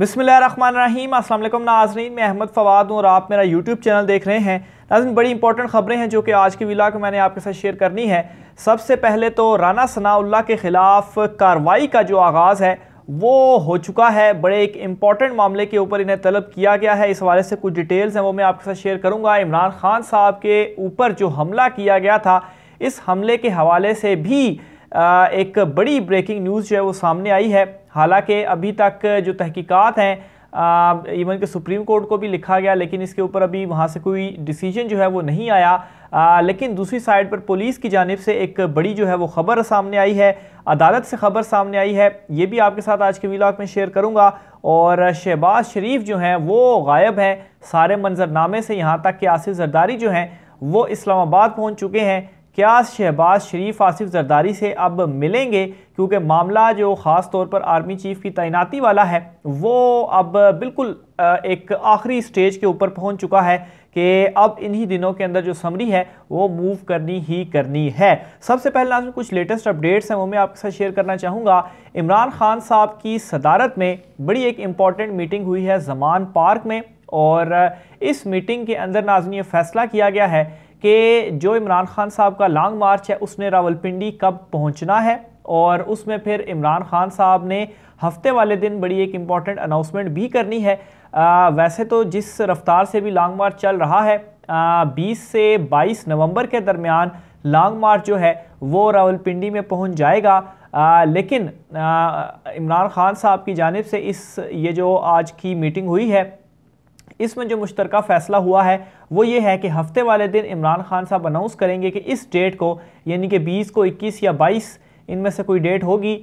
रहीम असल नाजरीन मैं अहमद फवाद हूँ और आप मेरा यूट्यूब चैनल देख रहे हैं नाजन बड़ी इंपॉर्टेंट खबरें हैं जो कि आज की विला को मैंने आपके साथ शेयर करनी है सबसे पहले तो राना सनाउल्ला के ख़िलाफ़ कार्रवाई का जो आगाज़ है वो हो चुका है बड़े एक इम्पॉर्टेंट मामले के ऊपर इन्हें तलब किया गया है इस हवाले से कुछ डिटेल्स हैं वो मैं आपके साथ शेयर करूँगा इमरान खान साहब के ऊपर जो हमला किया गया था इस हमले के हवाले से भी एक बड़ी ब्रेकिंग न्यूज़ जो है वो सामने आई है हालांकि अभी तक जो तहकीकात हैं इवन के सुप्रीम कोर्ट को भी लिखा गया लेकिन इसके ऊपर अभी वहाँ से कोई डिसीजन जो है वो नहीं आया आ, लेकिन दूसरी साइड पर पुलिस की जानब से एक बड़ी जो है वो ख़बर सामने आई है अदालत से ख़बर सामने आई है ये भी आपके साथ आज के व्लॉग में शेयर करूँगा और शहबाज शरीफ जो हैं वो गायब हैं सारे मंजरनामे से यहाँ तक कि आसिफ जरदारी जो हैं वो इस्लामाबाद पहुँच चुके हैं क्या शहबाज शरीफ आसिफ जरदारी से अब मिलेंगे क्योंकि मामला जो ख़ास तौर पर आर्मी चीफ़ की तैनाती वाला है वो अब बिल्कुल एक आखिरी स्टेज के ऊपर पहुंच चुका है कि अब इन्हीं दिनों के अंदर जो समरी है वो मूव करनी ही करनी है सबसे पहले आज कुछ लेटेस्ट अपडेट्स हैं वो मैं आपके साथ शेयर करना चाहूँगा इमरान खान साहब की सदारत में बड़ी एक इम्पॉर्टेंट मीटिंग हुई है जमान पार्क में और इस मीटिंग के अंदर ये फैसला किया गया है कि जो इमरान खान साहब का लॉन्ग मार्च है उसने रावलपिंडी कब पहुंचना है और उसमें फिर इमरान खान साहब ने हफ्ते वाले दिन बड़ी एक इम्पॉर्टेंट अनाउंसमेंट भी करनी है आ, वैसे तो जिस रफ्तार से भी लॉन्ग मार्च चल रहा है बीस से बाईस नवंबर के दरमियान लॉन्ग मार्च जो है वो रावलपिंडी में पहुँच जाएगा आ, लेकिन इमरान खान साहब की जानब से इस ये जो आज की मीटिंग हुई है इसमें जो मुश्तरक फैसला हुआ है वो ये है कि हफ्ते वाले दिन इमरान खान साहब अनाउंस करेंगे कि इस डेट को यानी कि बीस को इक्कीस या बाईस इनमें से कोई डेट होगी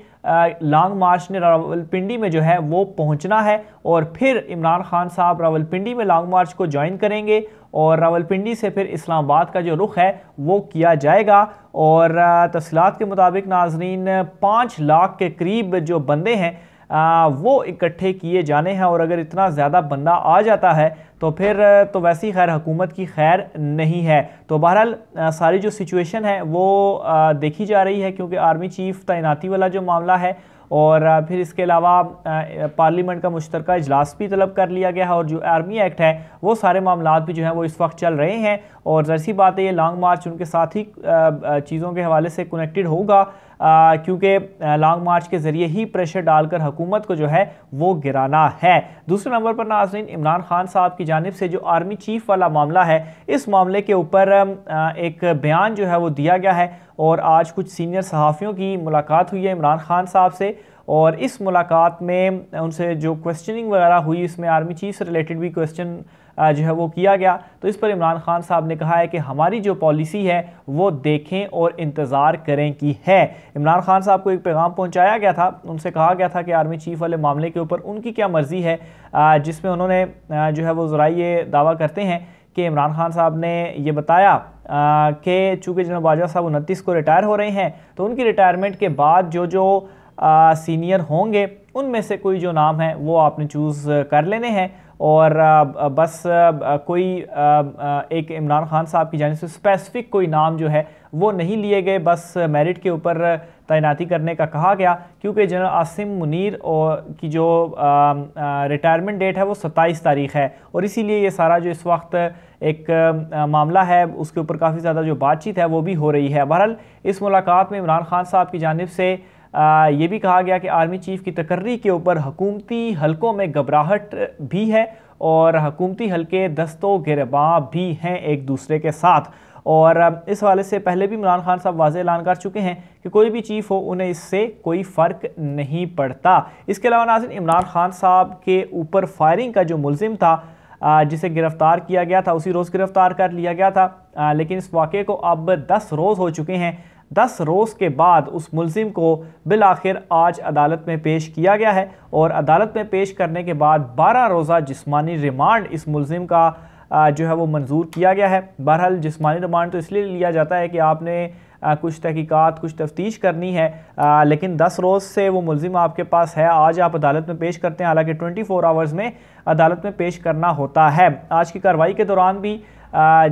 लॉन्ग मार्च ने रावलपिंडी में जो है वो पहुंचना है और फिर इमरान खान साहब रावलपिंडी में लॉन्ग मार्च को ज्वाइन करेंगे और रावलपिंडी से फिर इस्लामाबाद का जो रुख है वो किया जाएगा और तफसलत के मुताबिक नाजरीन पाँच लाख के करीब जो बंदे हैं आ, वो इकट्ठे किए जाने हैं और अगर इतना ज़्यादा बंदा आ जाता है तो फिर तो वैसी खैर हुकूमत की खैर नहीं है तो बहरहाल सारी जो सिचुएशन है वो आ, देखी जा रही है क्योंकि आर्मी चीफ तैनाती वाला जो मामला है और फिर इसके अलावा पार्लियामेंट का मुश्तर इजलास भी तलब कर लिया गया है और जो आर्मी एक्ट है वो सारे मामला भी जो हैं वो इस वक्त चल रहे हैं और जैसी बात है ये लॉन्ग मार्च उनके साथ ही चीज़ों के हवाले से कनेक्टेड होगा क्योंकि लॉन्ग मार्च के ज़रिए ही प्रेशर डालकर हुकूमत को जो है वो गिराना है दूसरे नंबर पर नाजरीन इमरान खान साहब की जानब से जो आर्मी चीफ वाला मामला है इस मामले के ऊपर एक बयान जो है वो दिया गया है और आज कुछ सीनियर सहाफ़ियों की मुलाकात हुई है इमरान खान साहब से और इस मुलाकात में उनसे जो क्वेश्चनिंग वगैरह हुई इसमें आर्मी चीफ से रिलेटेड भी क्वेश्चन जो है वो किया गया तो इस पर इमरान खान साहब ने कहा है कि हमारी जो पॉलिसी है वो देखें और इंतज़ार करें कि है इमरान खान साहब को एक पैगाम पहुँचाया गया था उनसे कहा गया था कि आर्मी चीफ वाले मामले के ऊपर उनकी क्या मर्ज़ी है जिसमें उन्होंने जो है वो ज़रा ये दावा करते हैं कि इमरान खान साहब ने ये बताया कि चूँकि जनरल बाजवा साहब उनतीस को रिटायर हो रहे हैं तो उनकी रिटायरमेंट के बाद जो जो आ, सीनियर होंगे उनमें से कोई जो नाम है वो आपने चूज़ कर लेने हैं और बस कोई एक इमरान खान साहब की जानब से स्पेसिफ़िक कोई नाम जो है वो नहीं लिए गए बस मेरिट के ऊपर तैनाती करने का कहा गया क्योंकि जनरल आसिम मुनीर और की जो रिटायरमेंट डेट है वो सत्ताईस तारीख है और इसीलिए ये सारा जो इस वक्त एक मामला है उसके ऊपर काफ़ी ज़्यादा जो बातचीत है वो भी हो रही है बहरहाल इस मुलाकात में इमरान खान साहब की जानब से ये भी कहा गया कि आर्मी चीफ की तकर्री के ऊपर हकूमती हलकों में घबराहट भी है और हकूमती हलके दस्तों गिरबा भी हैं एक दूसरे के साथ और इस हवाले से पहले भी इमरान खान साहब वाज ऐलान कर चुके हैं कि कोई भी चीफ हो उन्हें इससे कोई फ़र्क नहीं पड़ता इसके अलावा नाजिन इमरान खान साहब के ऊपर फायरिंग का जो मुलजिम था जिसे गिरफ़्तार किया गया था उसी रोज़ गिरफ़्तार कर लिया गया था लेकिन इस वाक़े को अब दस रोज़ हो चुके हैं दस रोज़ के बाद उस मुलिम को बिल आखिर आज अदालत में पेश किया गया है और अदालत में पेश करने के बाद बारह रोज़ा जिसमानी रिमांड इस मुलिम का जो है वो मंजूर किया गया है बहरहाल जिसमानी रिमांड तो इसलिए लिया जाता है कि आपने कुछ तहकीकात कुछ तफ्तीश करनी है आ, लेकिन 10 रोज़ से वो मुलजिम आपके पास है आज आप अदालत में पेश करते हैं हालांकि 24 फोर आवर्स में अदालत में पेश करना होता है आज की कार्रवाई के दौरान भी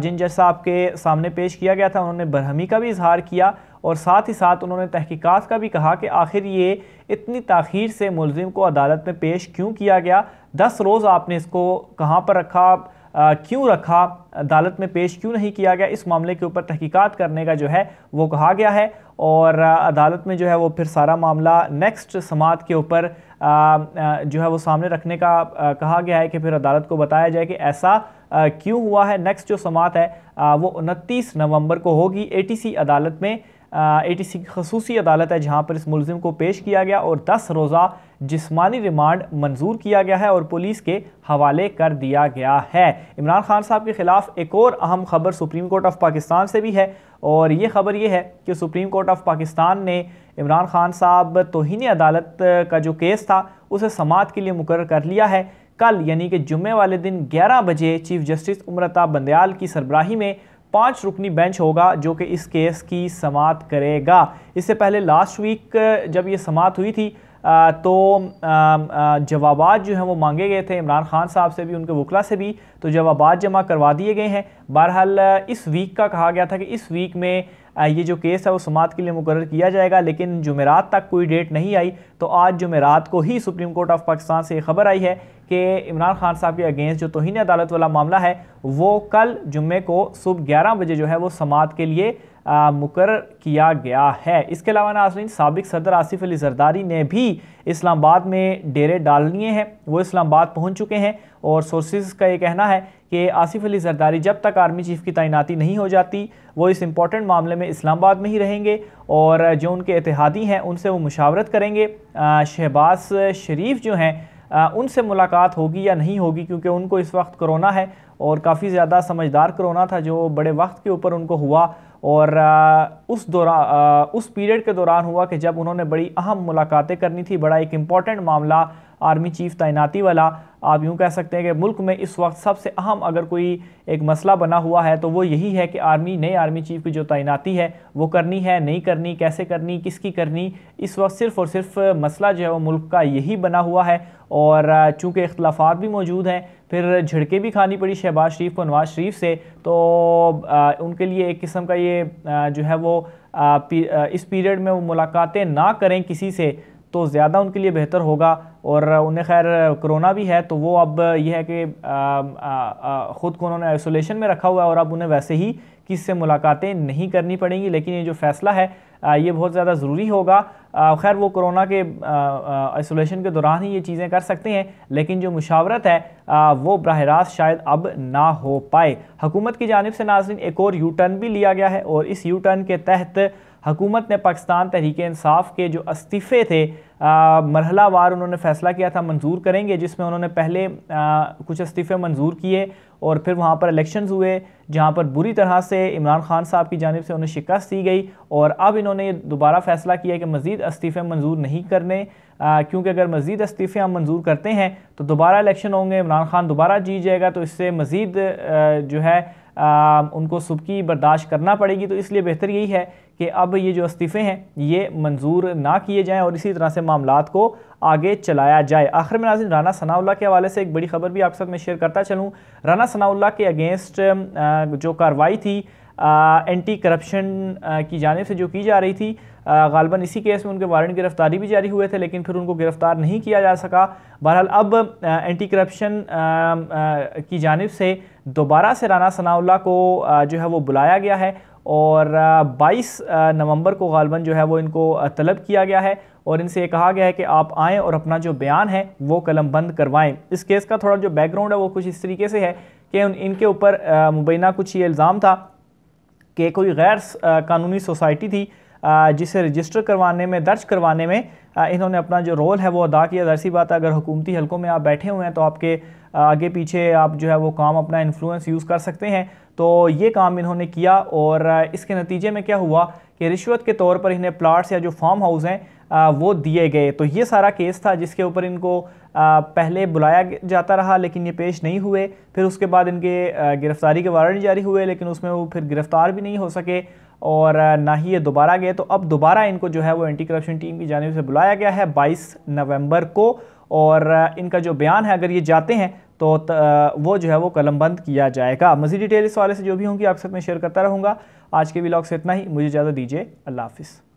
जिन साहब के सामने पेश किया गया था उन्होंने बरहमी का भी इजहार किया और साथ ही साथ उन्होंने तहकीकात का भी कहा कि आखिर ये इतनी तखीर से मुलिम को अदालत में पेश क्यों किया गया दस रोज़ आपने इसको कहाँ पर रखा क्यों रखा अदालत में पेश क्यों नहीं किया गया इस मामले के ऊपर तहकीकात करने का जो है वो कहा गया है और अदालत में जो है वो फिर सारा मामला नेक्स्ट समात के ऊपर जो है वो सामने रखने का कहा गया है कि फिर अदालत को बताया जाए कि ऐसा क्यों हुआ है नेक्स्ट जो समात है वो उनतीस नवंबर को होगी एटीसी अदालत में टी सी की खसूसी अदालत है जहाँ पर इस मुलिम को पेश किया गया और दस रोज़ा जिसमानी रिमांड मंजूर किया गया है और पुलिस के हवाले कर दिया गया है इमरान खान साहब के ख़िलाफ़ एक और अहम खबर सुप्रीम कोर्ट ऑफ पाकिस्तान से भी है और ये खबर ये है कि सुप्रीम कोर्ट ऑफ पाकिस्तान ने इमरान खान साहब तोहन अदालत का जो केस था उसे समात के लिए मुकर कर लिया है कल यानी कि जुम्मे वाले दिन 11 बजे चीफ जस्टिस उम्रता बंदयाल की सरबराही में पाँच रुकनी बेंच होगा जो कि इस केस की समात करेगा इससे पहले लास्ट वीक जब ये समात हुई थी तो जवाब जो हैं वो मांगे गए थे इमरान खान साहब से भी उनके वकला से भी तो जवाब जमा करवा दिए गए हैं बहरहाल इस वीक का कहा गया था कि इस वीक में ये जो केस है वो समात के लिए मुकर किया जाएगा लेकिन जुमेरात तक कोई डेट नहीं आई तो आज जुमेरात को ही सुप्रीम कोर्ट ऑफ पाकिस्तान से खबर आई है कि इमरान खान साहब के अगेंस्ट जो तोहनी अदालत वाला मामला है वो कल जुम्मे को सुबह ग्यारह बजे जो है वो समात के लिए मुकर किया गया है इसके अलावा नाजरीन सबक सदर आसिफ अली जरदारी ने भी इस्लामाबाद में डेरे डाल लिए हैं वो इस्लामाबाद पहुँच चुके हैं और सोर्सेज का ये कहना है कि आसिफ अली जरदारी जब तक आर्मी चीफ़ की तैनाती नहीं हो जाती वो इस इम्पॉर्टेंट मामले में इस्लामाबाद में ही रहेंगे और जो उनके इतिहादी हैं उनसे वो मुशावरत करेंगे शहबाज शरीफ जो हैं उनसे मुलाकात होगी या नहीं होगी क्योंकि उनको इस वक्त कोरोना है और काफ़ी ज़्यादा समझदार कोरोना था जो बड़े वक्त के ऊपर उनको हुआ और उस दौरान उस पीरियड के दौरान हुआ कि जब उन्होंने बड़ी अहम मुलाकातें करनी थी बड़ा एक इम्पॉर्टेंट मामला आर्मी चीफ तैनाती वाला आप यूँ कह सकते हैं कि मुल्क में इस वक्त सबसे अहम अगर कोई एक मसला बना हुआ है तो वो यही है कि आर्मी नए आर्मी चीफ की जो तैनाती है वो करनी है नहीं करनी कैसे करनी किसकी करनी इस वक्त सिर्फ़ और सिर्फ मसला जो है वो मुल्क का यही बना हुआ है और चूँकि इख्लाफा भी मौजूद हैं फिर झिड़के भी खानी पड़ी शहबाज शरीफ को नवाज शरीफ से तो आ, उनके लिए एक किस्म का ये आ, जो है वो आ, पी, आ, इस पीरियड में वो मुलाकातें ना करें किसी से तो ज़्यादा उनके लिए बेहतर होगा और उन्हें खैर कोरोना भी है तो वो अब यह है कि ख़ुद को उन्होंने आइसोलेशन में रखा हुआ है और अब उन्हें वैसे ही किस से मुलाकातें नहीं करनी पड़ेंगी लेकिन ये जो फ़ैसला है ये बहुत ज़्यादा ज़रूरी होगा खैर वो कोरोना के आइसोलेशन के दौरान ही ये चीज़ें कर सकते हैं लेकिन जो मुशावरत है वो बरह रास्त शायद अब ना हो पाए हुकूमत की जानब से नाजन एक और यू टर्न भी लिया गया है और इस यू टर्न के तहत हुकूमत ने पाकिस्तान तहरीक इंसाफ के जो इस्तीफ़े थे मरहला वार उन्होंने फ़ैसला किया था मंजूर करेंगे जिसमें उन्होंने पहले आ, कुछ इस्तीफ़े मंजूर किए और फिर वहाँ पर इलेक्शंस हुए जहाँ पर बुरी तरह से इमरान खान साहब की जानब से उन्हें शिकस्त दी गई और अब इन्होंने दोबारा फ़ैसला किया कि मज़ीद इस्तीफ़े मंजूर नहीं करने क्योंकि अगर मज़ीद इस्तीफ़े हम मंजूर करते हैं तो दोबारा इलेक्शन होंगे इमरान खान दोबारा जीत जाएगा तो इससे मज़ीद जो है आ, उनको सबकी बर्दाश्त करना पड़ेगी तो इसलिए बेहतर यही है कि अब ये जो इस्तीफ़े हैं ये मंजूर ना किए जाएँ और इसी तरह से मामला को आगे चलाया जाए आखिर में नाजिन राना सनाउल्ला के हवाले से एक बड़ी खबर भी आपके साथ मैं शेयर करता चलूँ राना सनाउल्ला के अगेंस्ट जो कार्रवाई थी एंटी करप्शन की जानब से जो की जा रही थी गालबन इसी केस में उनके वारंट गिरफ्तारी भी जारी हुए थे लेकिन फिर उनको गिरफ़्तार नहीं किया जा सका बहरहाल अब आ, एंटी करप्शन की जानब से दोबारा से राना सनाउल्ला को आ, जो है वो बुलाया गया है और 22 नवंबर को गालबन जो है वो इनको तलब किया गया है और इनसे ये कहा गया है कि आप आएँ और अपना जो बयान है वो कलम बंद करवाएँ इस केस का थोड़ा जो बैकग्राउंड है वो कुछ इस तरीके से है कि इनके ऊपर मुबैना कुछ ये इल्ज़ाम था कि कोई गैर कानूनी सोसाइटी थी जिसे रजिस्टर करवाने में दर्ज करवाने में इन्होंने अपना जो रोल है वो अदा किया दरअसल बात है अगर हुकूमती हलकों में आप बैठे हुए हैं तो आपके आगे पीछे आप जो है वो काम अपना इन्फ्लुएंस यूज़ कर सकते हैं तो ये काम इन्होंने किया और इसके नतीजे में क्या हुआ कि रिश्वत के तौर पर इन्हें प्लाट्स या जो फार्म हाउस हैं वो दिए गए तो ये सारा केस था जिसके ऊपर इनको पहले बुलाया जाता रहा लेकिन ये पेश नहीं हुए फिर उसके बाद इनके गिरफ़्तारी के वारंट जारी हुए लेकिन उसमें वो फिर गिरफ़्तार भी नहीं हो सके और ना ही ये दोबारा गए तो अब दोबारा इनको जो है वो एंटी करप्शन टीम की जानब से बुलाया गया है बाईस नवम्बर को और इनका जो बयान है अगर ये जाते हैं तो वो जो है वो कलमबंद किया जाएगा मज़ीद डिटेल इस वाले से जो भी होंगी आपके साथ मैं शेयर करता रहूँगा आज के ब्लॉग से इतना ही मुझे इजाज़त दीजिए अल्लाह हाफिज़